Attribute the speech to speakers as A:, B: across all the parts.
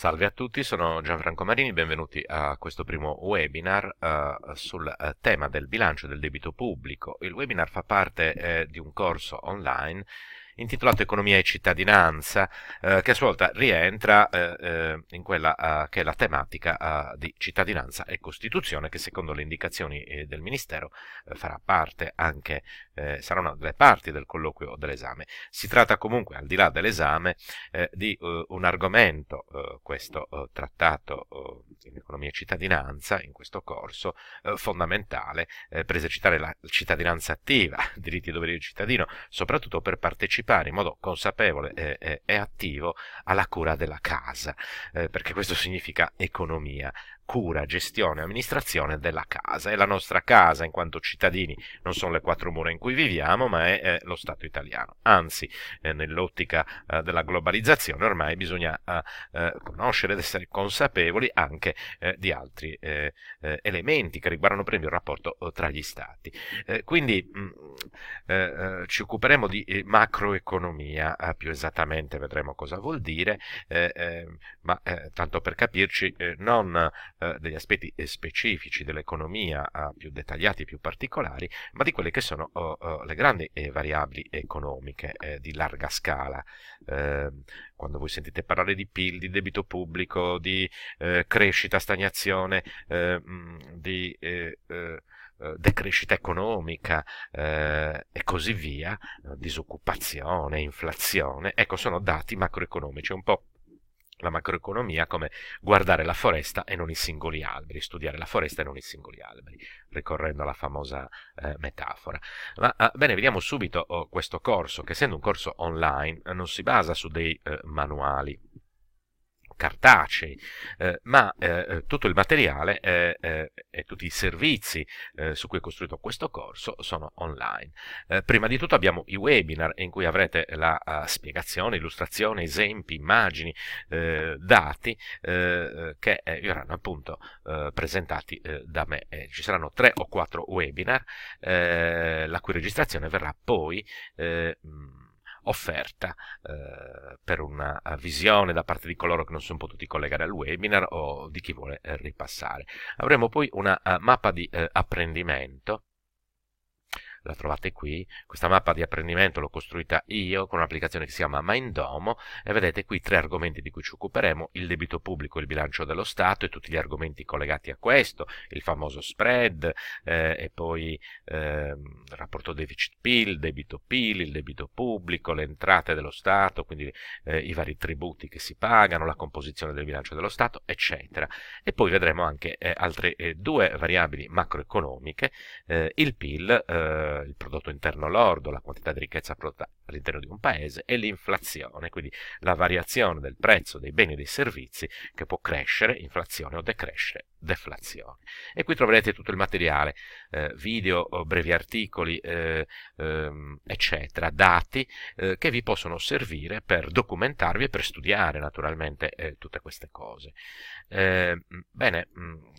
A: Salve a tutti, sono Gianfranco Marini, benvenuti a questo primo webinar uh, sul uh, tema del bilancio del debito pubblico. Il webinar fa parte eh, di un corso online intitolato Economia e cittadinanza, eh, che a sua volta rientra eh, eh in quella eh, che è la tematica eh, di cittadinanza e Costituzione, che secondo le indicazioni del Ministero farà parte anche, sarà una delle parti del colloquio dell'esame. Si tratta comunque, al di là dell'esame, di un argomento, questo trattato in Economia e cittadinanza, in questo corso, fondamentale per esercitare la cittadinanza attiva, diritti e doveri del cittadino, soprattutto per partecipare partecipare in modo consapevole e, e attivo alla cura della casa, eh, perché questo significa economia cura, gestione e amministrazione della casa. È la nostra casa in quanto cittadini, non sono le quattro mura in cui viviamo, ma è eh, lo Stato italiano. Anzi, eh, nell'ottica eh, della globalizzazione ormai bisogna eh, eh, conoscere ed essere consapevoli anche eh, di altri elementi che riguardano per esempio il rapporto tra gli Stati. quindi mh, mm, ci occuperemo di macroeconomia, più esattamente vedremo cosa vuol dire, ehm, ma tanto per capirci non eh, degli aspetti eh, specifici dell'economia eh, più dettagliati e più particolari, ma di quelle che sono oh, oh, le grandi variabili economiche di larga scala. Ehm, quando voi sentite parlare di PIL, di debito pubblico, di crescita, stagnazione, ehm, di decrescita economica eh, e così via, disoccupazione, inflazione, ecco sono dati macroeconomici un po' la macroeconomia come guardare la foresta e non i singoli alberi, studiare la foresta e non i singoli alberi, ricorrendo alla famosa eh, metafora. Ma ah, bene, vediamo subito oh, questo corso, che essendo un corso online eh, non si basa su dei eh, manuali cartacei, eh, ma eh, eh tutto il materiale eh, eh, e tutti i servizi su cui è costruito questo corso sono online. prima di tutto abbiamo i webinar in cui avrete la uh, spiegazione, illustrazione, esempi, immagini, dati che verranno appunto presentati da me. ci saranno tre o quattro webinar la cui registrazione verrà poi mh, offerta eh, per una visione da parte di coloro che non sono potuti collegare al webinar o di chi vuole eh, ripassare. Avremo poi una uh, mappa di uh, apprendimento la trovate qui, questa mappa di apprendimento l'ho costruita io con un'applicazione che si chiama Mindomo e vedete qui tre argomenti di cui ci occuperemo, il debito pubblico, il bilancio dello Stato e tutti gli argomenti collegati a questo, il famoso spread eh, e poi eh, il rapporto deficit-PIL, debito-PIL, il debito pubblico, le entrate dello Stato, quindi eh, i vari tributi che si pagano, la composizione del bilancio dello Stato, eccetera. E poi vedremo anche eh, altre eh, due variabili macroeconomiche, eh, il PIL eh, il prodotto interno lordo, la quantità di ricchezza prodotta all'interno di un paese e l'inflazione, quindi la variazione del prezzo dei beni e dei servizi che può crescere, inflazione o decrescere deflazione. E qui troverete tutto il materiale, eh, video, eh, brevi articoli, eh, ehm, eccetera, dati eh, che vi possono servire per documentarvi e per studiare naturalmente eh, tutte queste cose. Eh, bene,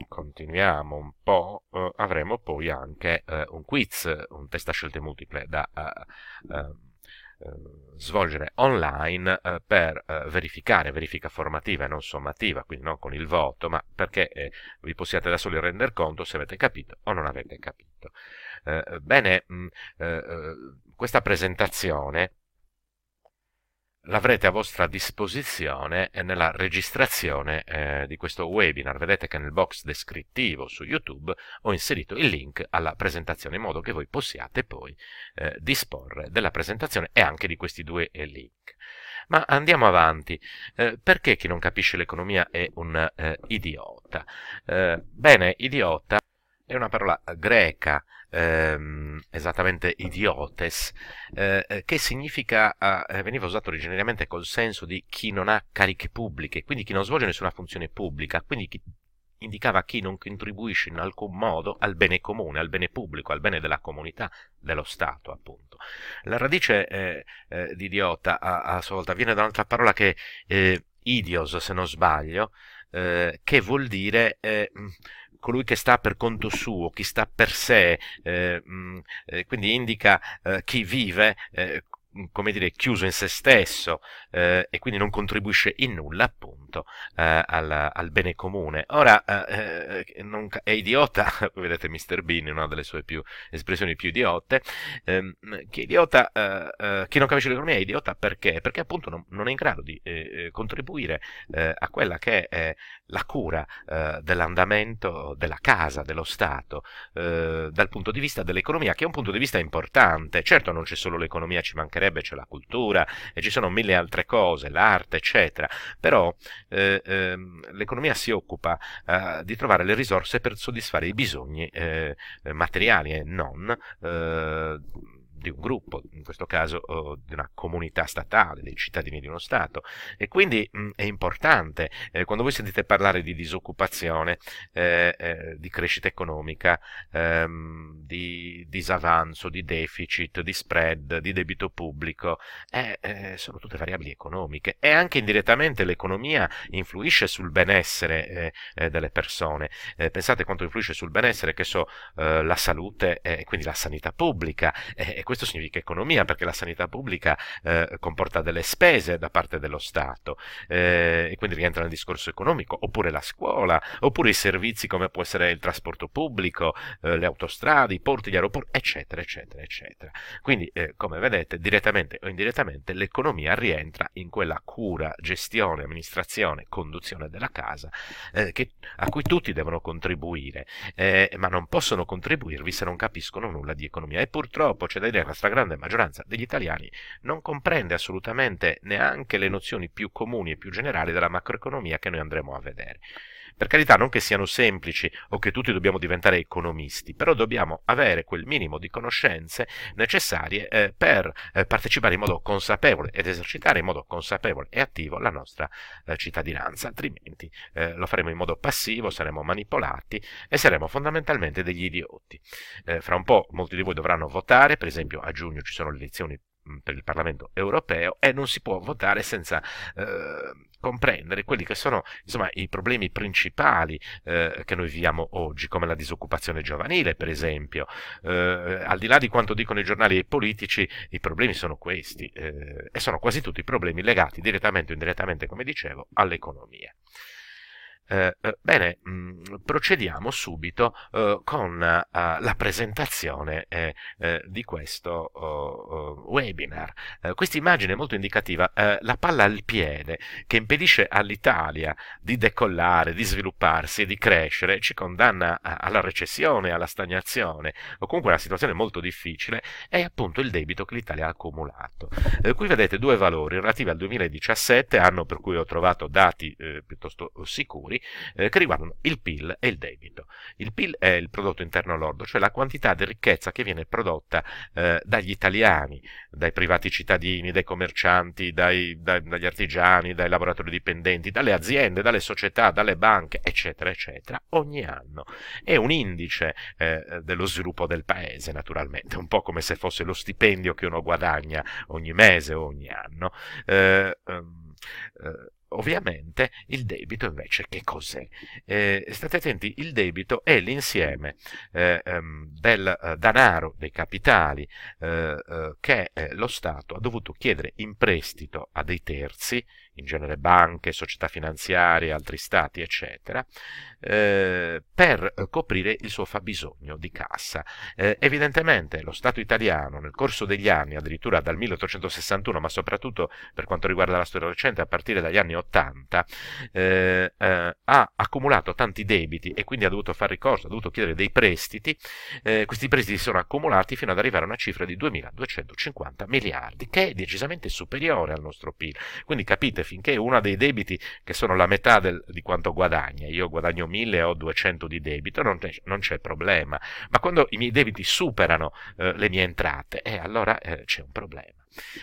A: continuiamo un po', avremo poi anche un quiz, un test a scelte multiple da... Uh, uh, Ehm, svolgere online eh, per eh, verificare, verifica formativa e non sommativa, quindi non con il voto, ma perché eh, vi possiate da soli rendere conto se avete capito o non avete capito. Eh, bene, mh, mm, eh, eh, questa presentazione l'avrete a vostra disposizione nella registrazione eh, di questo webinar. Vedete che nel box descrittivo su YouTube ho inserito il link alla presentazione in modo che voi possiate poi eh, disporre della presentazione e anche di questi due eh, link. Ma andiamo avanti. Eh, perché chi non capisce l'economia è un eh, idiota? Eh, bene, idiota è una parola greca ehm, esattamente idiotes, eh, eh che significa, ah, eh, veniva usato originariamente col senso di chi non ha cariche pubbliche, quindi chi non svolge nessuna funzione pubblica, quindi chi indicava chi non contribuisce in alcun modo al bene comune, al bene pubblico, al bene della comunità, dello Stato, appunto. La radice eh, eh, di idiota a, a, sua volta viene da un'altra parola che eh, idios, se non sbaglio, eh, che vuol dire eh, colui che sta per conto suo, chi sta per sé, eh, mh, eh, quindi indica eh, chi vive eh, come dire, chiuso in se stesso eh, e quindi non contribuisce in nulla appunto eh, al, al, bene comune. Ora eh, eh non, è idiota, vedete Mr. Bean in una delle sue più, espressioni più idiote, ehm, che idiota, eh, eh, chi non capisce l'economia è idiota perché? Perché appunto non, non è in grado di contribuire a quella che è la cura dell'andamento della casa, dello Stato, dal punto di vista dell'economia, che è un punto di vista importante. Certo non c'è solo l'economia, ci manca mancherebbe, c'è la cultura e ci sono mille altre cose, l'arte, eccetera, però eh, eh, l'economia si occupa eh, di trovare le risorse per soddisfare i bisogni eh, materiali e non eh, di un gruppo, in questo caso oh, di una comunità statale, dei cittadini di uno Stato. E quindi mh, mm, è importante, eh, quando voi sentite parlare di disoccupazione, eh, eh, di crescita economica, ehm, di disavanzo, di deficit, di spread, di debito pubblico, eh, eh, sono tutte variabili economiche e anche indirettamente l'economia influisce sul benessere eh, delle persone. pensate quanto influisce sul benessere, che so, la salute e quindi la sanità pubblica. e questo significa economia, perché la sanità pubblica eh, comporta delle spese da parte dello Stato eh, e quindi rientra nel discorso economico, oppure la scuola, oppure i servizi come può essere il trasporto pubblico, eh, le autostrade, i porti, gli aeroporti, eccetera, eccetera, eccetera. Quindi, eh, come vedete, direttamente o indirettamente l'economia rientra in quella cura, gestione, amministrazione, conduzione della casa eh, che, a cui tutti devono contribuire, eh, ma non possono contribuirvi se non capiscono nulla di economia. E purtroppo c'è da dire dire la stragrande maggioranza degli italiani non comprende assolutamente neanche le nozioni più comuni e più generali della macroeconomia che noi andremo a vedere. Per carità, non che siano semplici o che tutti dobbiamo diventare economisti, però dobbiamo avere quel minimo di conoscenze necessarie eh, per eh, partecipare in modo consapevole ed esercitare in modo consapevole e attivo la nostra eh, cittadinanza, altrimenti eh, lo faremo in modo passivo, saremo manipolati e saremo fondamentalmente degli idioti. Eh, fra un po' molti di voi dovranno votare, per esempio a giugno ci sono le elezioni Mm, per il Parlamento europeo e non si può votare senza eh, comprendere quelli che sono insomma, i problemi principali eh, che noi viviamo oggi, come la disoccupazione giovanile per esempio. Eh, al di là di quanto dicono i giornali e i politici, i problemi sono questi eh, e sono quasi tutti problemi legati direttamente o indirettamente, come dicevo, all'economia. Eh, eh, bene, mh, mm, procediamo subito eh, con eh, la presentazione eh, di questo oh, oh, webinar. questa immagine è molto indicativa, la palla al piede che impedisce all'Italia di decollare, di svilupparsi e di crescere, ci condanna alla recessione, alla stagnazione o comunque a una situazione molto difficile, è appunto il debito che l'Italia ha accumulato. qui vedete due valori relativi al 2017, anno per cui ho trovato dati piuttosto oh, sicuri, eh, che riguardano il PIL e il debito. Il PIL è il prodotto interno lordo, cioè la quantità di ricchezza che viene prodotta eh, dagli italiani, dai privati cittadini, dai commercianti, dai, dai, dagli artigiani, dai lavoratori dipendenti, dalle aziende, dalle società, dalle banche, eccetera, eccetera, ogni anno. È un indice eh, dello sviluppo del paese, naturalmente, un po' come se fosse lo stipendio che uno guadagna ogni mese o ogni anno. Eh, ehm, eh, Ovviamente il debito invece che cos'è? Eh, state attenti, il debito è l'insieme eh, ehm, del eh, denaro, dei capitali eh, eh, che eh, lo Stato ha dovuto chiedere in prestito a dei terzi in genere banche, società finanziarie, altri stati, eccetera, eh, per coprire il suo fabbisogno di cassa. Eh, evidentemente lo Stato italiano nel corso degli anni, addirittura dal 1861, ma soprattutto per quanto riguarda la storia recente, a partire dagli anni 80, eh, eh, ha accumulato tanti debiti e quindi ha dovuto fare ricorso, ha dovuto chiedere dei prestiti. Eh, questi prestiti si sono accumulati fino ad arrivare a una cifra di 2.250 miliardi, che è decisamente superiore al nostro PIL. Quindi capite finché uno ha dei debiti che sono la metà del, di quanto guadagna, io guadagno 1000 e ho 200 di debito, non, non, c'è problema, ma quando i miei debiti superano eh, le mie entrate, eh, allora eh, c'è un problema.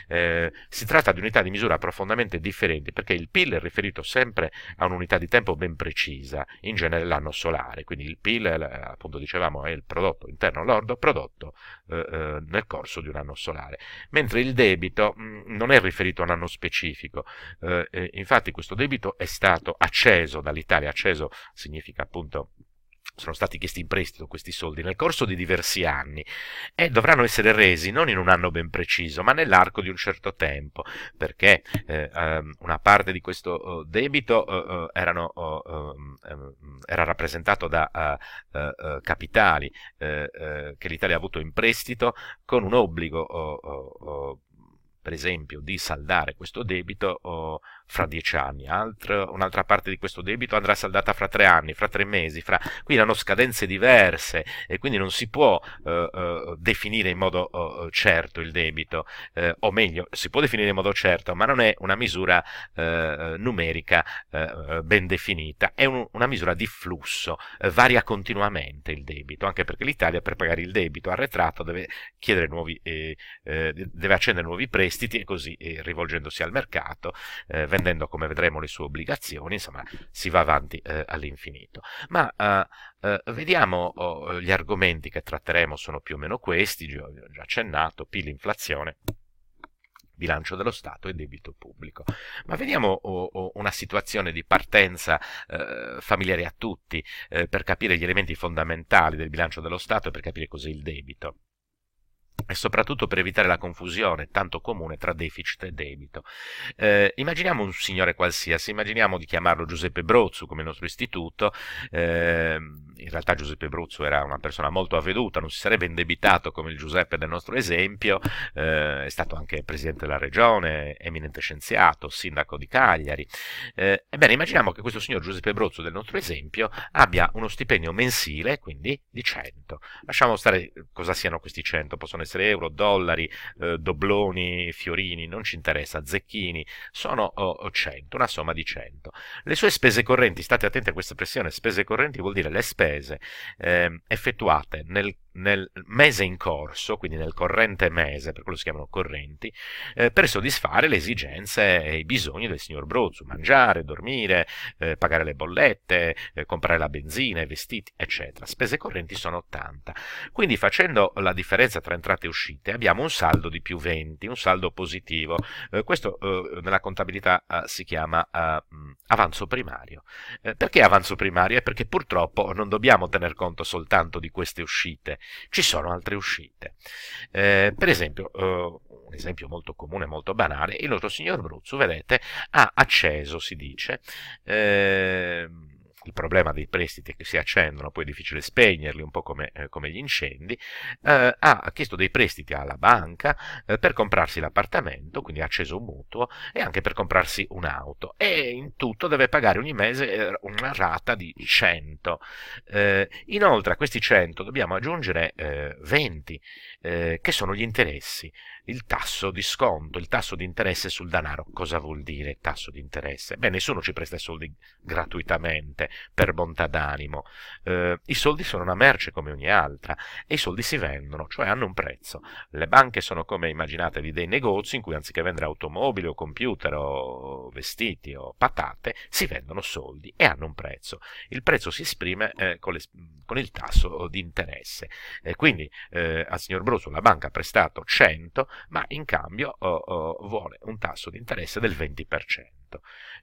A: Eh, si tratta di unità di misura profondamente differenti perché il PIL è riferito sempre a un'unità di tempo ben precisa, in genere l'anno solare, quindi il PIL, eh, appunto dicevamo, è il prodotto interno lordo prodotto eh, eh, nel corso di un anno solare, mentre il debito mh, mm, non è riferito a un anno specifico, eh, infatti questo debito è stato acceso dall'Italia, acceso significa appunto sono stati chiesti in prestito questi soldi nel corso di diversi anni e dovranno essere resi non in un anno ben preciso, ma nell'arco di un certo tempo, perché eh, ehm, una parte di questo eh, debito eh, eh, erano, eh, ehm, ehm, era rappresentato da eh, capitali che l'Italia ha avuto in prestito con un obbligo oh, oh, oh, per esempio di saldare questo debito oh, fra dieci anni, Altro, un'altra parte di questo debito andrà saldata fra tre anni, fra tre mesi, fra... quindi hanno scadenze diverse e quindi non si può eh, eh, definire in modo oh, certo il debito, eh, o meglio, si può definire in modo certo, ma non è una misura eh, numerica eh, ben definita, è un, una misura di flusso, varia continuamente il debito, anche perché l'Italia per pagare il debito arretrato deve, chiedere nuovi, deve accendere nuovi prestiti e così, rivolgendosi al mercato, eh, vendendo come vedremo le sue obbligazioni, insomma si va avanti eh, all'infinito. Ma eh, eh, vediamo oh, gli argomenti che tratteremo, sono più o meno questi, già, già accennato, PIL, inflazione bilancio dello Stato e debito pubblico. Ma vediamo oh, oh, una situazione di partenza eh, familiare a tutti eh, per capire gli elementi fondamentali del bilancio dello Stato e per capire cos'è il debito e soprattutto per evitare la confusione tanto comune tra deficit e debito. Eh, immaginiamo un signore qualsiasi, immaginiamo di chiamarlo Giuseppe Brozzu come il nostro istituto, eh, in realtà Giuseppe Brozzu era una persona molto avveduta, non si sarebbe indebitato come il Giuseppe del nostro esempio, eh, è stato anche presidente della regione, eminente scienziato, sindaco di Cagliari. Eh, ebbene, immaginiamo che questo signor Giuseppe Brozzu del nostro esempio abbia uno stipendio mensile, quindi di 100. Lasciamo stare cosa siano questi 100, possono essere essere euro, dollari, eh, dobloni, fiorini, non ci interessa, zecchini, sono oh, 100, una somma di 100. Le sue spese correnti, state attenti a questa pressione, spese correnti vuol dire le spese eh, effettuate nel nel mese in corso, quindi nel corrente mese, per quello si chiamano correnti, eh, per soddisfare le esigenze e i bisogni del signor Brozu, mangiare, dormire, eh, pagare le bollette, eh, comprare la benzina, i vestiti, eccetera. Spese correnti sono 80. Quindi facendo la differenza tra entrate e uscite abbiamo un saldo di più 20, un saldo positivo. Eh, questo eh, nella contabilità eh, si chiama mm, avanzo primario. perché avanzo primario? È perché purtroppo non dobbiamo tener conto soltanto di queste uscite, ci sono altre uscite. Eh, per esempio, eh, un esempio molto comune, molto banale, il nostro signor Bruzzo, vedete, ha acceso, si dice, eh, il problema dei prestiti che si accendono, poi è difficile spegnerli, un po' come, eh, come gli incendi, eh, ha chiesto dei prestiti alla banca eh, per comprarsi l'appartamento, quindi ha acceso un mutuo, e anche per comprarsi un'auto. E in tutto deve pagare ogni mese eh, una rata di 100. Eh, inoltre a questi 100 dobbiamo aggiungere 20, eh, che sono gli interessi il tasso di sconto, il tasso di interesse sul denaro. Cosa vuol dire tasso di interesse? Beh, nessuno ci presta i soldi gratuitamente, per bontà d'animo. Eh, I soldi sono una merce come ogni altra e i soldi si vendono, cioè hanno un prezzo. Le banche sono come immaginatevi dei negozi in cui anziché vendere automobili o computer o vestiti o patate, si vendono soldi e hanno un prezzo. Il prezzo si esprime eh, con, le, con, il tasso di interesse. Eh, quindi al signor Brusso la banca ha prestato 100, ma in cambio oh, oh, vuole un tasso di interesse del 20%.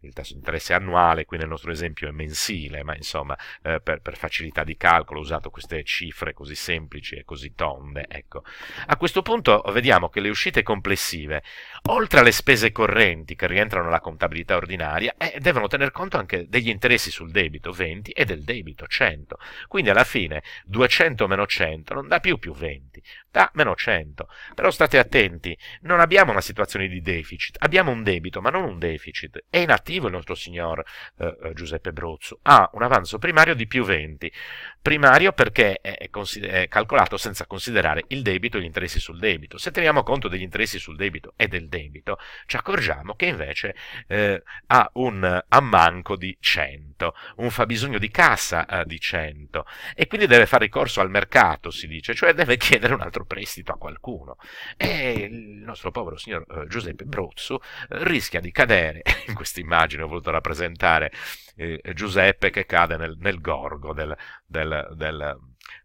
A: Il tasso di interesse annuale, qui nel nostro esempio è mensile, ma insomma eh, per, per, facilità di calcolo ho usato queste cifre così semplici e così tonde. Ecco. A questo punto vediamo che le uscite complessive, oltre alle spese correnti che rientrano nella contabilità ordinaria, eh, devono tener conto anche degli interessi sul debito 20 e del debito 100. Quindi alla fine 200 meno 100 non dà più più 20, da ah, meno 100. Però state attenti, non abbiamo una situazione di deficit, abbiamo un debito, ma non un deficit. È inattivo il nostro signor eh, eh Giuseppe Brozzo, ha un avanzo primario di più 20 primario perché è, è, calcolato senza considerare il debito e gli interessi sul debito. Se teniamo conto degli interessi sul debito e del debito, ci accorgiamo che invece eh, ha un ammanco di 100, un fabbisogno di cassa eh, di 100 e quindi deve fare ricorso al mercato, si dice, cioè deve chiedere un altro prestito a qualcuno. E il nostro povero signor eh, Giuseppe Brozzu eh, rischia di cadere, in questa immagine ho voluto rappresentare eh, Giuseppe che cade nel, nel gorgo del, del del,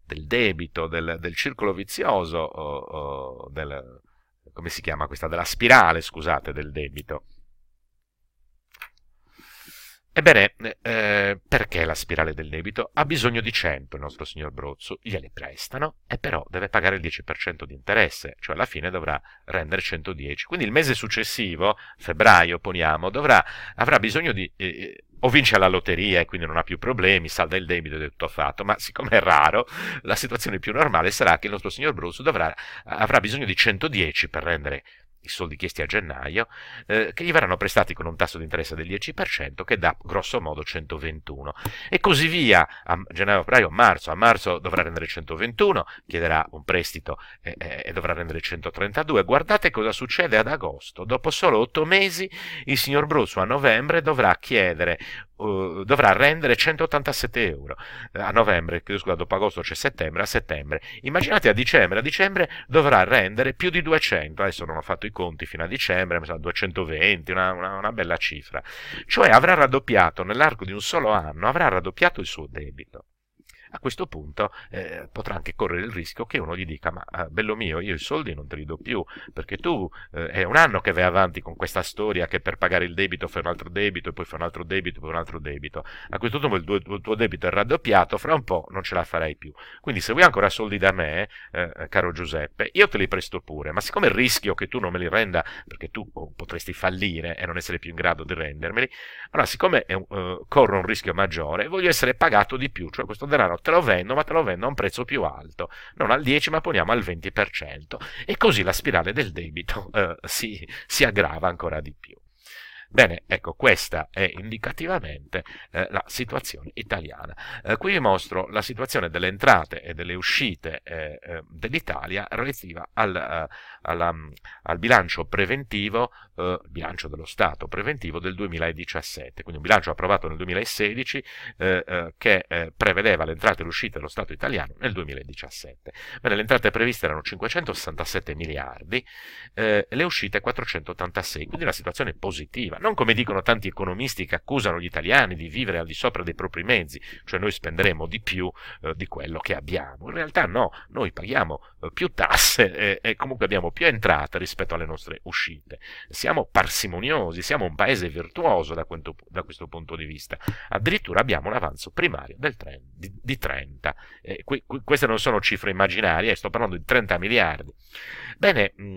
A: del, debito, del, del, circolo vizioso, o, o del, come si chiama questa, della spirale, scusate, del debito. Ebbene, eh, perché la spirale del debito? Ha bisogno di 100 il nostro signor Brozzo, glieli prestano e però deve pagare il 10% di interesse, cioè alla fine dovrà rendere 110. Quindi il mese successivo, febbraio poniamo, dovrà, avrà bisogno di eh, eh o vince alla lotteria e quindi non ha più problemi, salda il debito ed è tutto fatto, ma siccome è raro, la situazione più normale sarà che il nostro signor Bruce dovrà, avrà bisogno di 110 per rendere i soldi chiesti a gennaio, eh, che gli verranno prestati con un tasso di interesse del 10% che dà grosso modo 121. E così via, a gennaio, febbraio, marzo, a marzo dovrà rendere 121, chiederà un prestito e, e, e dovrà rendere 132. Guardate cosa succede ad agosto, dopo solo 8 mesi il signor Brusso a novembre dovrà chiedere eh, dovrà rendere 187 euro eh, a novembre, scusa, dopo agosto c'è settembre, a settembre. Immaginate a dicembre, a dicembre dovrà rendere più di 200, adesso non ho fatto i conti fino a dicembre, mi sa 220, una, una, una bella cifra. Cioè avrà raddoppiato nell'arco di un solo anno, avrà raddoppiato il suo debito a questo punto eh, potrà anche correre il rischio che uno gli dica ma eh, bello mio io i soldi non te li do più perché tu eh, è un anno che vai avanti con questa storia che per pagare il debito fai un altro debito e poi fai un altro debito e poi un altro debito. A questo punto il tuo, il tuo, debito è raddoppiato, fra un po' non ce la farai più. Quindi se vuoi ancora soldi da me, eh, eh caro Giuseppe, io te li presto pure, ma siccome il rischio che tu non me li renda, perché tu potresti fallire e non essere più in grado di rendermeli, allora siccome un, eh, corro un rischio maggiore, voglio essere pagato di più, cioè questo denaro te lo vendo, ma te lo vendo a un prezzo più alto, non al 10 ma poniamo al 20%. E così la spirale del debito eh, si, si aggrava ancora di più. Bene, ecco, questa è indicativamente eh, la situazione italiana. Eh, qui vi mostro la situazione delle entrate e delle uscite eh, eh dell'Italia relativa al, eh, alla, al bilancio preventivo, eh, bilancio dello Stato preventivo del 2017, quindi un bilancio approvato nel 2016 eh, eh, che eh, prevedeva l'entrata e l'uscita dello Stato italiano nel 2017. Bene, le entrate previste erano 567 miliardi, eh, le uscite 486, quindi una situazione positiva, non come dicono tanti economisti che accusano gli italiani di vivere al di sopra dei propri mezzi, cioè noi spenderemo di più eh, di quello che abbiamo. In realtà no, noi paghiamo più tasse e, e comunque abbiamo più più entrate rispetto alle nostre uscite. Siamo parsimoniosi, siamo un paese virtuoso da, quento, da questo punto di vista. Addirittura abbiamo un avanzo primario tre, di, di, 30. Eh, qui, qui, queste non sono cifre immaginarie, sto parlando di 30 miliardi. Bene, mh, mm,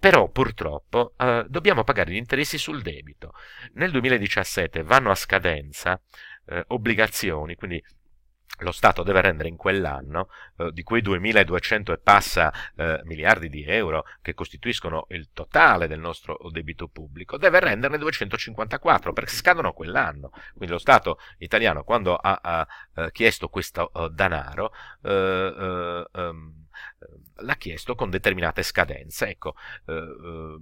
A: però purtroppo eh, dobbiamo pagare gli interessi sul debito. Nel 2017 vanno a scadenza eh, obbligazioni, quindi lo Stato deve rendere in quell'anno eh, di quei 2.200 e passa eh, miliardi di euro che costituiscono il totale del nostro debito pubblico, deve renderne 254 perché scadono quell'anno. Quindi lo Stato italiano quando ha, ha eh, chiesto questo eh, danaro um, Ehm, l'ha chiesto con determinate scadenze. Ecco, eh, eh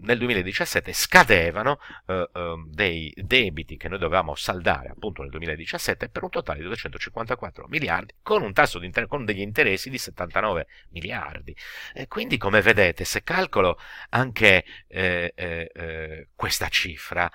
A: nel 2017 scadevano eh, ehm, dei debiti che noi dovevamo saldare appunto nel 2017 per un totale di 254 miliardi con, un tasso di inter- con degli interessi di 79 miliardi. E quindi come vedete se calcolo anche eh, eh, eh questa cifra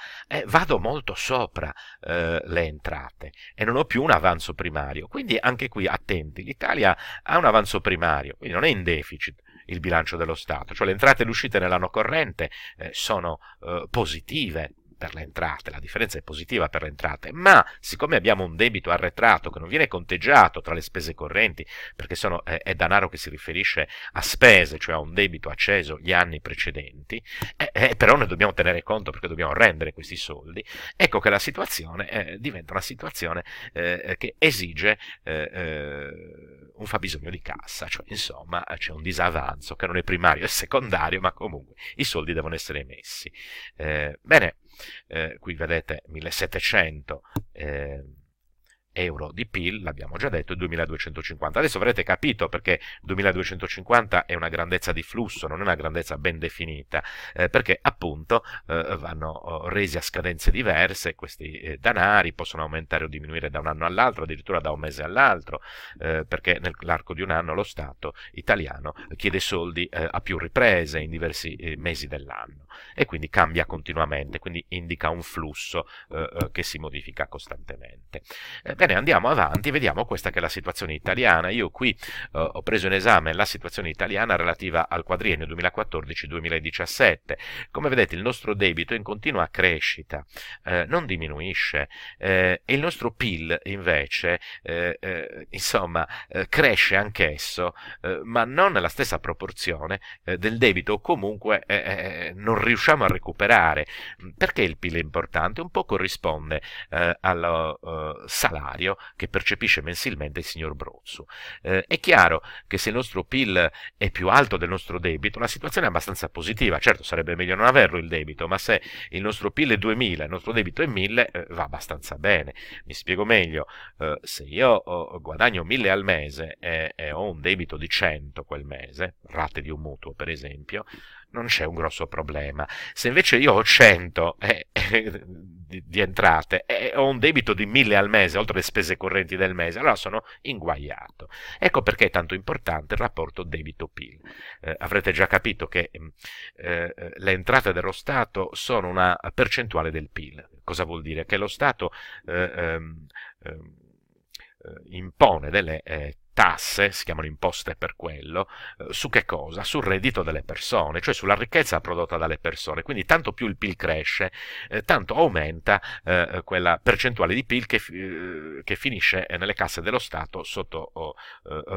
A: vado molto sopra le entrate e non ho più un avanzo primario. Quindi anche qui attenti, l'Italia ha un avanzo primario, quindi non è in debito deficit il bilancio dello Stato, cioè le entrate e le uscite nell'anno corrente eh, sono eh, positive per le entrate, la differenza è positiva per le entrate, ma siccome abbiamo un debito arretrato che non viene conteggiato tra le spese correnti, perché sono, eh, è denaro che si riferisce a spese, cioè a un debito acceso gli anni precedenti, eh, eh, però ne dobbiamo tenere conto perché dobbiamo rendere questi soldi, ecco che la situazione eh, diventa una situazione eh, che esige eh, un fabbisogno di cassa, cioè insomma c'è un disavanzo che non è primario è secondario, ma comunque i soldi devono essere messi. bene, eh, qui vedete 1700 eh, euro di PIL, l'abbiamo già detto, 2250. Adesso avrete capito perché 2250 è una grandezza di flusso, non è una grandezza ben definita, eh, perché appunto eh, vanno oh, resi a scadenze diverse questi eh, danari, possono aumentare o diminuire da un anno all'altro, addirittura da un mese all'altro, eh, perché nell'arco di un anno lo Stato italiano chiede soldi eh, a più riprese in diversi eh, mesi dell'anno e quindi cambia continuamente, quindi indica un flusso eh, eh che si modifica costantemente. Eh, bene, andiamo avanti vediamo questa che è la situazione italiana. Io qui eh, ho preso in esame la situazione italiana relativa al quadriennio 2014-2017. Come vedete il nostro debito è in continua crescita, eh, non diminuisce e il nostro PIL invece insomma cresce anch'esso, ma non nella stessa proporzione del debito o comunque non riusciamo a recuperare. Mm, perché il PIL è importante? Un po' corrisponde eh, al eh, salario che percepisce mensilmente il signor Brozzu. Eh, è chiaro che se il nostro PIL è più alto del nostro debito, la situazione è abbastanza positiva. Certo, sarebbe meglio non averlo il debito, ma se il nostro PIL è 2000 e il nostro debito è 1000, eh, va abbastanza bene. Mi spiego meglio, eh, se io oh, guadagno 1000 al mese e, e ho un debito di 100 quel mese, rate di un mutuo per esempio, non c'è un grosso problema. Se invece io ho 100 eh, eh, di, di, entrate e eh, ho un debito di 1000 al mese, oltre le spese correnti del mese, allora sono inguagliato. Ecco perché è tanto importante il rapporto debito-PIL. Eh, avrete già capito che mm, eh, eh, le entrate dello Stato sono una percentuale del PIL. Cosa vuol dire? Che lo Stato ehm, ehm, impone delle tasse, si chiamano imposte per quello, eh, su che cosa? Sul reddito delle persone, cioè sulla ricchezza prodotta dalle persone. Quindi tanto più il PIL cresce, eh, tanto aumenta eh, quella percentuale di PIL che, che, finisce nelle casse dello Stato sotto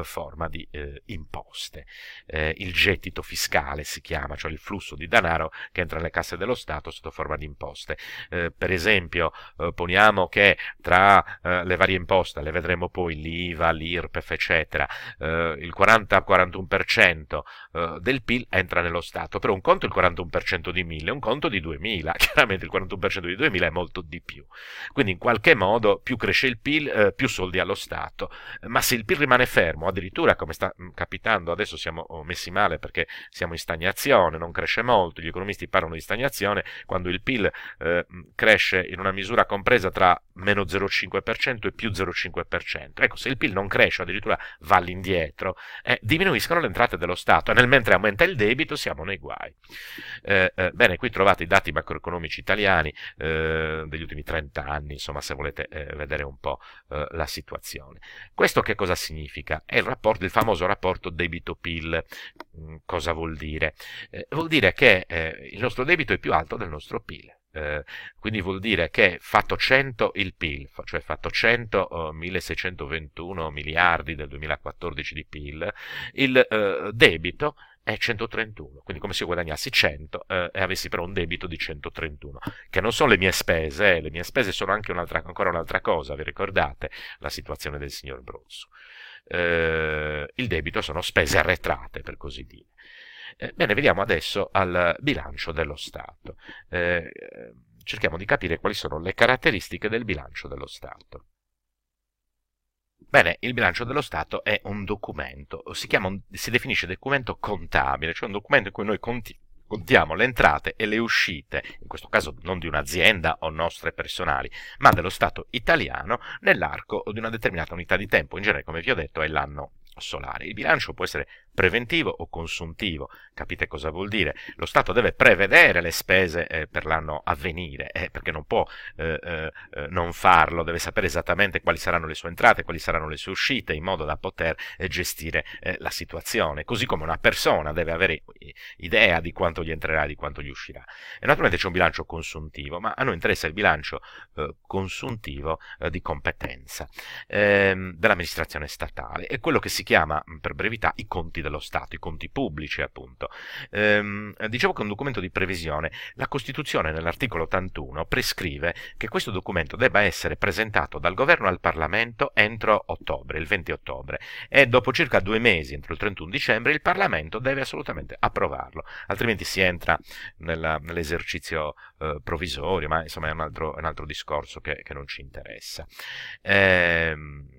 A: forma di imposte. il gettito fiscale si chiama, cioè il flusso di denaro che entra nelle casse dello Stato sotto forma di imposte. per esempio, poniamo che tra le varie imposte, le vedremo poi l'IVA, l'IRPEF, eccetera, eccetera. Eh, il 40-41% eh, del PIL entra nello Stato, però un conto è il 41% di 1000, un conto di 2000, chiaramente il 41% di 2000 è molto di più. Quindi in qualche modo più cresce il PIL, eh, più soldi allo Stato, ma se il PIL rimane fermo, addirittura come sta mm, capitando adesso siamo oh, messi male perché siamo in stagnazione, non cresce molto, gli economisti parlano di stagnazione, quando il PIL eh, mm, cresce in una misura compresa tra meno 0,5% e più 0,5%. Ecco, se il PIL non cresce, addirittura va all'indietro, eh, diminuiscono le entrate dello Stato e nel mentre aumenta il debito siamo nei guai. Eh, eh, bene, qui trovate i dati macroeconomici italiani eh, degli ultimi 30 anni, insomma se volete eh, vedere un po' eh, la situazione. Questo che cosa significa? È il, rapporto, il famoso rapporto debito-PIL. Mm, cosa vuol dire? vuol dire che il nostro debito è più alto del nostro PIL. Eh, quindi vuol dire che fatto 100 il PIL, cioè fatto 100 oh, 1621 miliardi del 2014 di PIL, il eh, debito è 131, quindi come se io guadagnassi 100 eh, e avessi però un debito di 131, che non sono le mie spese, eh, le mie spese sono anche un'altra, ancora un'altra cosa, vi ricordate la situazione del signor Brozzo. Eh, il debito sono spese arretrate, per così dire. Eh, bene, vediamo adesso al bilancio dello Stato. Eh, cerchiamo di capire quali sono le caratteristiche del bilancio dello Stato. Bene, il bilancio dello Stato è un documento, si, chiama, si definisce documento contabile, cioè un documento in cui noi conti, contiamo le entrate e le uscite, in questo caso non di un'azienda o nostre personali, ma dello Stato italiano nell'arco di una determinata unità di tempo, in genere come vi ho detto è l'anno solare. Il bilancio può essere preventivo o consuntivo, capite cosa vuol dire? Lo Stato deve prevedere le spese eh, per l'anno a venire, eh, perché non può eh, eh, eh non farlo, deve sapere esattamente quali saranno le sue entrate, quali saranno le sue uscite, in modo da poter eh, gestire la situazione, così come una persona deve avere idea di quanto gli entrerà e di quanto gli uscirà. E naturalmente c'è un bilancio consuntivo, ma a noi interessa il bilancio consuntivo di competenza ehm, dell'amministrazione statale, è quello che si chiama, per brevità, i conti conti dello Stato, i conti pubblici appunto. Ehm, dicevo che è un documento di previsione. La Costituzione nell'articolo 81 prescrive che questo documento debba essere presentato dal governo al Parlamento entro ottobre, il 20 ottobre, e dopo circa due mesi, entro il 31 dicembre, il Parlamento deve assolutamente approvarlo, altrimenti si entra nella, nell'esercizio eh, provvisorio, ma insomma è un altro, un altro discorso che, che non ci interessa. Ehm,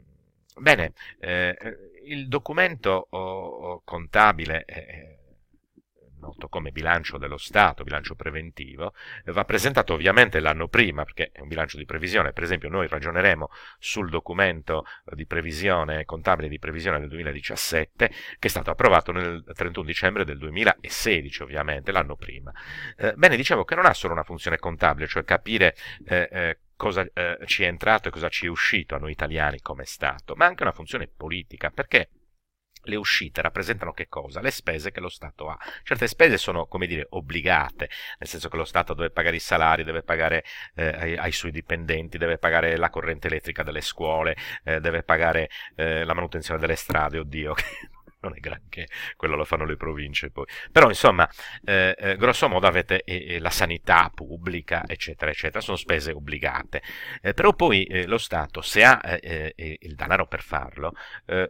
A: Bene, eh, eh, il documento oh, oh, contabile eh, eh, noto come bilancio dello Stato, bilancio preventivo, eh, va presentato ovviamente l'anno prima perché è un bilancio di previsione, per esempio noi ragioneremo sul documento di previsione contabile di previsione del 2017 che è stato approvato nel 31 dicembre del 2016 ovviamente, l'anno prima. Eh, bene, dicevo che non ha solo una funzione contabile, cioè capire eh, eh, cosa eh, ci è entrato e cosa ci è uscito a noi italiani come Stato, ma anche una funzione politica, perché le uscite rappresentano che cosa? Le spese che lo Stato ha. Certe spese sono, come dire, obbligate, nel senso che lo Stato deve pagare i salari, deve pagare eh, ai, ai, suoi dipendenti, deve pagare la corrente elettrica delle scuole, eh, deve pagare eh, la manutenzione delle strade, oddio, non è granché, quello lo fanno le province poi. Però insomma, eh, eh, grosso modo avete eh, eh la sanità pubblica, eccetera, eccetera, sono spese obbligate. Eh, però poi eh, lo Stato, se ha il denaro per farlo,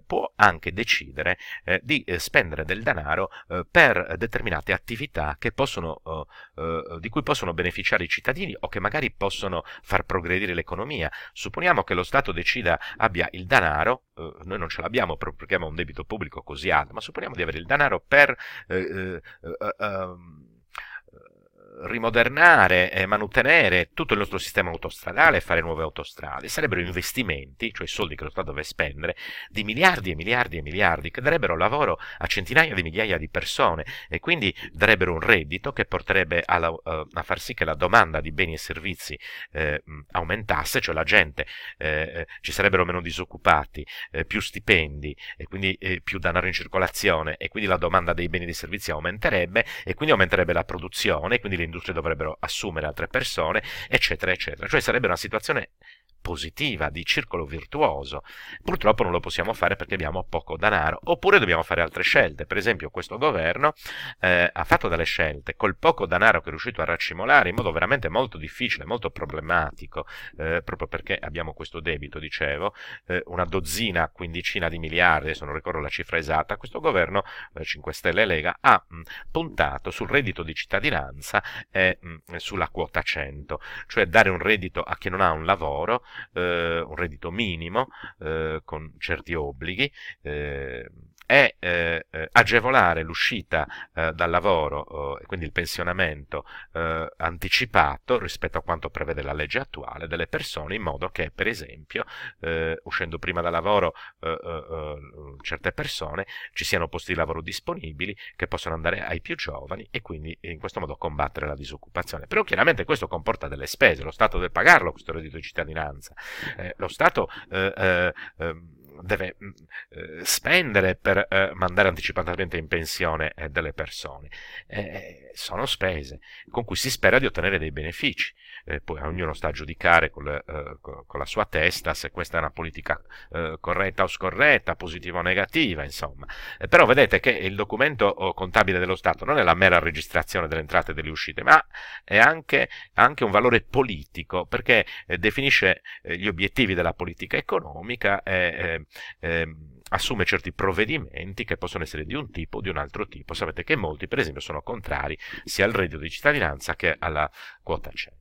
A: può anche decidere di spendere del denaro per determinate attività che possono oh, eh, di cui possono beneficiare i cittadini o che magari possono far progredire l'economia. Supponiamo che lo Stato decida abbia il denaro, eh, noi non ce l'abbiamo perché abbiamo un debito pubblico così alto, ma supponiamo di avere il denaro per eh, eh, eh, eh ehm, rimodernare e eh, mantenere tutto il nostro sistema autostradale e fare nuove autostrade. Sarebbero investimenti, cioè soldi che lo Stato deve spendere, di miliardi e miliardi e miliardi, che darebbero lavoro a centinaia di migliaia di persone e quindi darebbero un reddito che porterebbe a, eh, a far sì che la domanda di beni e servizi eh, aumentasse, cioè la gente, eh, eh, ci sarebbero meno disoccupati, eh, più stipendi e quindi più denaro in circolazione e quindi la domanda dei beni e dei servizi aumenterebbe e quindi aumenterebbe la produzione, e quindi le industrie dovrebbero assumere altre persone, eccetera, eccetera. Cioè sarebbe una situazione positiva, di circolo virtuoso. Purtroppo non lo possiamo fare perché abbiamo poco denaro, oppure dobbiamo fare altre scelte. Per esempio, questo governo eh, ha fatto delle scelte col poco denaro che è riuscito a raccimolare in modo veramente molto difficile, molto problematico, eh, proprio perché abbiamo questo debito, dicevo, eh, una dozzina, quindicina di miliardi, se non ricordo la cifra esatta, questo governo 5 eh, Stelle e Lega ha mh, puntato sul reddito di cittadinanza e mh, sulla quota 100, cioè dare un reddito a chi non ha un lavoro eh, un reddito minimo, eh, con certi obblighi, eh, è eh, eh, agevolare l'uscita eh, dal lavoro oh, e eh, quindi il pensionamento eh, anticipato rispetto a quanto prevede la legge attuale delle persone in modo che per esempio eh, uscendo prima dal lavoro certe persone ci siano posti di lavoro disponibili che possono andare ai più giovani e quindi in questo modo combattere la disoccupazione però chiaramente questo comporta delle spese lo Stato deve pagarlo questo reddito di cittadinanza lo Stato ehm, deve mm, eh, spendere per eh, mandare anticipatamente in pensione eh, delle persone. Eh, sono spese con cui si spera di ottenere dei benefici eh, poi ognuno sta a giudicare col, eh, con la sua testa se questa è una politica eh, corretta o scorretta, positiva o negativa, insomma. Eh, però vedete che il documento oh, contabile dello Stato non è la mera registrazione delle entrate e delle uscite, ma è anche, anche un valore politico, perché eh, definisce eh, gli obiettivi della politica economica e ehm, assume certi provvedimenti che possono essere di un tipo o di un altro tipo. Sapete che molti, per esempio, sono contrari sia al reddito di cittadinanza che alla quota 100.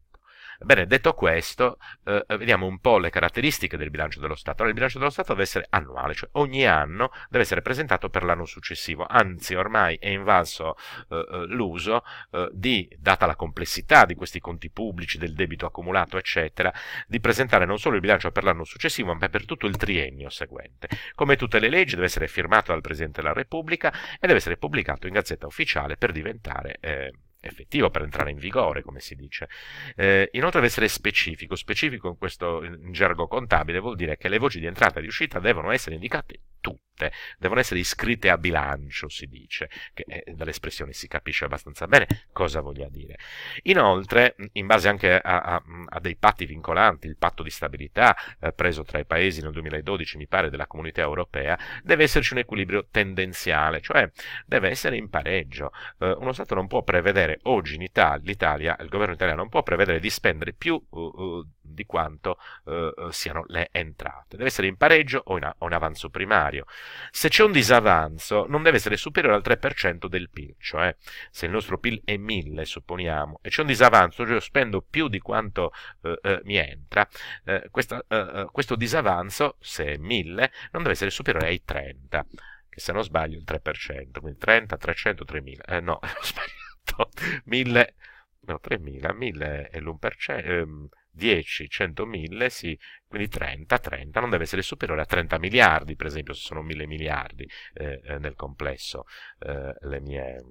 A: Bene, detto questo, eh, eh, vediamo un po' le caratteristiche del bilancio dello Stato. Allora, il bilancio dello Stato deve essere annuale, cioè ogni anno deve essere presentato per l'anno successivo, anzi ormai è invalso eh, eh, l'uso eh, di, data la complessità di questi conti pubblici, del debito accumulato, eccetera, di presentare non solo il bilancio per l'anno successivo, ma per tutto il triennio seguente. Come tutte le leggi deve essere firmato dal Presidente della Repubblica e deve essere pubblicato in Gazzetta Ufficiale per diventare... Eh, effettivo per entrare in vigore, come si dice. Eh, inoltre deve essere specifico, specifico in questo in gergo contabile vuol dire che le voci di entrata e di uscita devono essere indicate tutte, devono essere iscritte a bilancio, si dice, che eh, dall'espressione si capisce abbastanza bene cosa voglia dire. Inoltre, in base anche a, a, a dei patti vincolanti, il patto di stabilità eh, preso tra i paesi nel 2012, mi pare, della comunità europea, deve esserci un equilibrio tendenziale, cioè deve essere in pareggio. Eh, uno Stato non può prevedere prevedere oggi in Italia, l'Italia, il governo italiano non può prevedere di spendere più uh, uh di quanto uh, uh, siano le entrate. Deve essere in pareggio o in, a, o in, avanzo primario. Se c'è un disavanzo non deve essere superiore al 3% del PIL, cioè se il nostro PIL è 1000, supponiamo, e c'è un disavanzo, cioè io spendo più di quanto uh, uh mi entra, eh, questa, questo disavanzo, se è 1000, non deve essere superiore ai 30 che se non sbaglio il 3%, quindi 30, 300, 3000, eh, no, sbaglio fatto certo, 1000, no 3000, 1000 è l'1%, ehm, 10, 100, 1000, sì, quindi 30, 30 non deve essere superiore a 30 miliardi, per esempio se sono 1000 miliardi eh, eh, nel complesso eh, mie,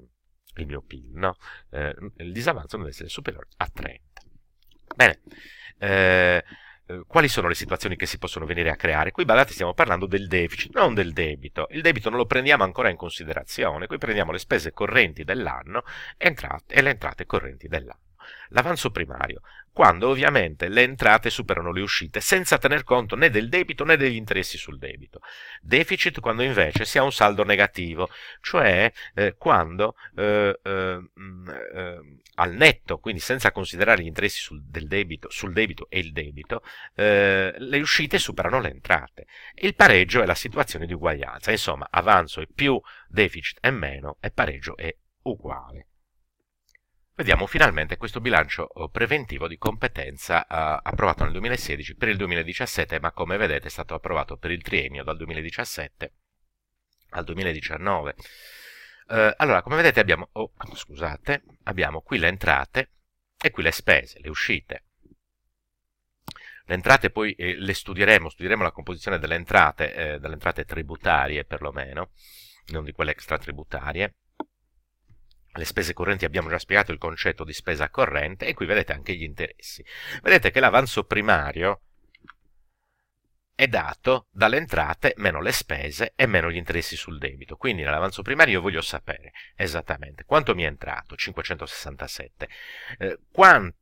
A: il mio PIL, no? eh, il disavanzo non deve essere superiore a 30. Bene, eh, eh, quali sono le situazioni che si possono venire a creare? Qui badate stiamo parlando del deficit, non del debito. Il debito non lo prendiamo ancora in considerazione, qui prendiamo le spese correnti dell'anno e le entrate correnti dell'anno l'avanzo primario, quando ovviamente le entrate superano le uscite, senza tener conto né del debito né degli interessi sul debito. Deficit quando invece si ha un saldo negativo, cioè eh, quando eh, eh, mm, eh al netto, quindi senza considerare gli interessi sul debito, sul, debito, e il debito, eh, le uscite superano le entrate. Il pareggio è la situazione di uguaglianza, insomma avanzo è più, deficit è meno e pareggio è uguale vediamo finalmente questo bilancio oh, preventivo di competenza eh, approvato nel 2016 per il 2017, ma come vedete è stato approvato per il triennio dal 2017 al 2019. Eh, allora, come vedete abbiamo, oh, scusate, abbiamo qui le entrate e qui le spese, le uscite. Le entrate poi eh, le studieremo, studieremo la composizione delle entrate, eh, delle entrate tributarie perlomeno, non di quelle extratributarie le spese correnti abbiamo già spiegato il concetto di spesa corrente e qui vedete anche gli interessi. Vedete che l'avanzo primario è dato dalle entrate meno le spese e meno gli interessi sul debito. Quindi nell'avanzo primario io voglio sapere esattamente quanto mi è entrato, 567, eh, quanto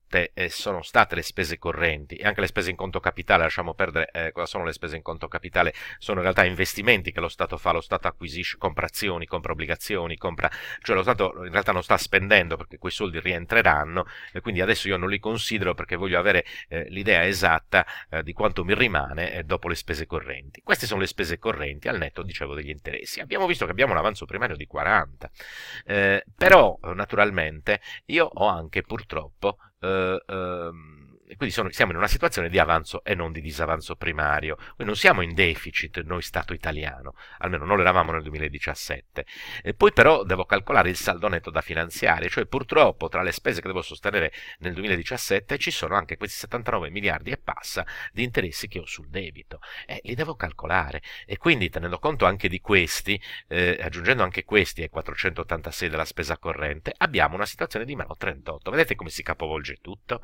A: sono state le spese correnti e anche le spese in conto capitale, lasciamo perdere eh, cosa sono le spese in conto capitale, sono in realtà investimenti che lo Stato fa, lo Stato acquisisce, compra azioni, compra obbligazioni, compra, cioè lo Stato in realtà non sta spendendo perché quei soldi rientreranno e quindi adesso io non li considero perché voglio avere eh, l'idea esatta eh, di quanto mi rimane eh, dopo le spese correnti. Queste sono le spese correnti al netto, dicevo, degli interessi. Abbiamo visto che abbiamo un avanzo primario di 40, eh, però eh, naturalmente io ho anche purtroppo uh, um, quindi sono, siamo in una situazione di avanzo e non di disavanzo primario. Quindi non siamo in deficit noi Stato italiano, almeno non lo eravamo nel 2017. E poi però devo calcolare il saldo netto da finanziare, cioè purtroppo tra le spese che devo sostenere nel 2017 ci sono anche questi 79 miliardi e passa di interessi che ho sul debito. Eh, li devo calcolare e quindi tenendo conto anche di questi, eh, aggiungendo anche questi ai 486 della spesa corrente, abbiamo una situazione di meno 38. Vedete come si capovolge tutto?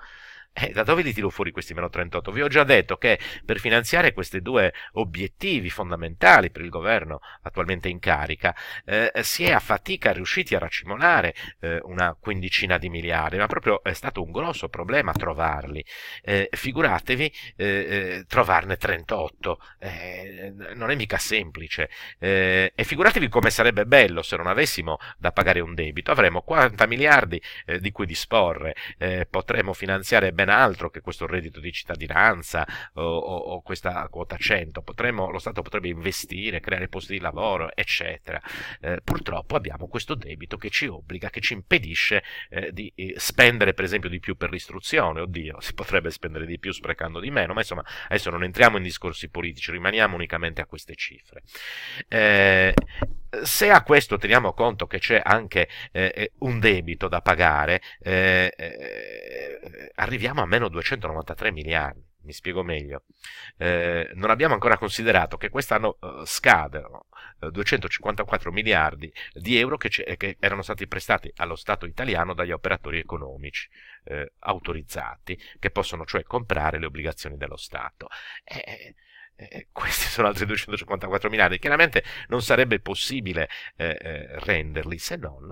A: Eh, da dove li tiro fuori questi meno 38? Vi ho già detto che per finanziare questi due obiettivi fondamentali per il governo attualmente in carica eh, si è a fatica riusciti a racimolare eh, una quindicina di miliardi, ma proprio è stato un grosso problema trovarli. Eh, figuratevi eh, eh, trovarne 38, non è mica semplice. e figuratevi come sarebbe bello se non avessimo da pagare un debito, avremmo 40 miliardi di cui disporre, potremmo finanziare ben ben altro che questo reddito di cittadinanza o, o, o questa quota 100, Potremmo, lo Stato potrebbe investire, creare posti di lavoro, eccetera. Eh, purtroppo abbiamo questo debito che ci obbliga, che ci impedisce eh, di eh, spendere per esempio di più per l'istruzione, oddio, si potrebbe spendere di più sprecando di meno, ma insomma adesso non entriamo in discorsi politici, rimaniamo unicamente a queste cifre. Eh, se a questo teniamo conto che c'è anche eh, eh, un debito da pagare, eh, eh, arriviamo a meno 293 miliardi. Mi spiego meglio. Eh, non abbiamo ancora considerato che quest'anno eh, scadono 254 miliardi di euro che, che, erano stati prestati allo Stato italiano dagli operatori economici autorizzati, che possono cioè comprare le obbligazioni dello Stato. Eh, eh, eh questi sono altri 254 miliardi. Chiaramente non sarebbe possibile eh, eh renderli se non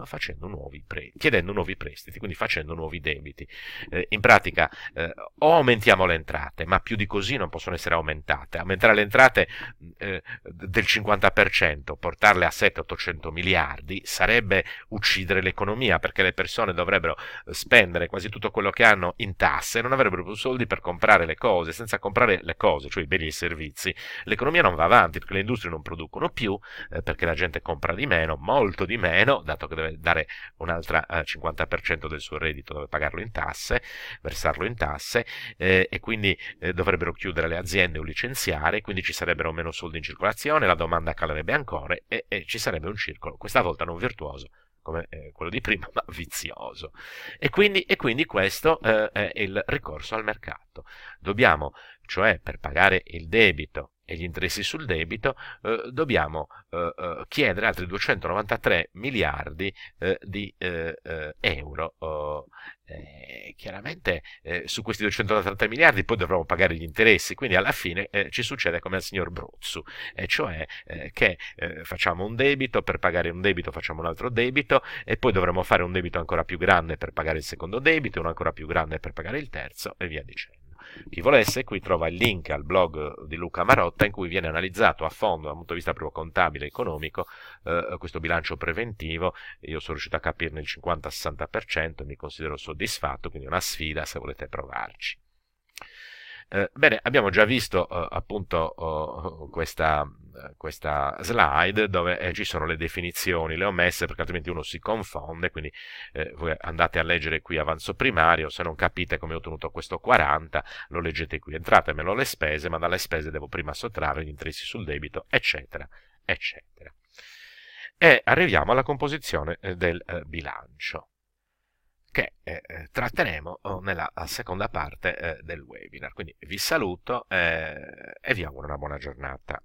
A: nuovi pre- chiedendo nuovi prestiti, quindi facendo nuovi debiti. Eh, in pratica eh, o aumentiamo le entrate, ma più di così non possono essere aumentate. Aumentare le entrate mm, del 50%, portarle a 7-800 miliardi, sarebbe uccidere l'economia perché le persone dovrebbero spendere quasi tutto quello che hanno in tasse e non avrebbero più soldi per comprare le cose, senza comprare le cose, cioè i beni e i servizi servizi, l'economia non va avanti perché le industrie non producono più, eh, perché la gente compra di meno, molto di meno, dato che deve dare un'altra eh, 50% del suo reddito, deve pagarlo in tasse, versarlo in tasse eh, e quindi eh, dovrebbero chiudere le aziende o licenziare, quindi ci sarebbero meno soldi in circolazione, la domanda calerebbe ancora e, e ci sarebbe un circolo, questa volta non virtuoso, come eh, quello di prima, ma vizioso. E quindi, e quindi questo eh, è il ricorso al mercato. Dobbiamo, cioè per pagare il debito e gli interessi sul debito, eh, dobbiamo eh, eh chiedere altri 293 miliardi eh, di eh, eh, euro. Oh, chiaramente su questi 293 miliardi poi dovremo pagare gli interessi, quindi alla fine ci succede come al signor Bruzzu, e cioè che facciamo un debito, per pagare un debito facciamo un altro debito e poi dovremo fare un debito ancora più grande per pagare il secondo debito, uno ancora più grande per pagare il terzo e via dicendo. Chi volesse qui trova il link al blog di Luca Marotta in cui viene analizzato a fondo dal punto di vista proprio contabile e economico eh, questo bilancio preventivo. Io sono riuscito a capirne il 50-60% e mi considero soddisfatto, quindi è una sfida se volete provarci. Eh, bene, abbiamo già visto eh, appunto oh, oh, questa, questa, slide dove eh, ci sono le definizioni, le ho messe perché altrimenti uno si confonde, quindi eh, voi andate a leggere qui avanzo primario, se non capite come ho ottenuto questo 40 lo leggete qui, entratemelo le spese, ma dalle spese devo prima sottrarre gli interessi sul debito, eccetera, eccetera. E arriviamo alla composizione eh, del bilancio che eh, eh tratteremo oh, nella seconda parte eh, del webinar. Quindi vi saluto eh, e vi auguro una buona giornata.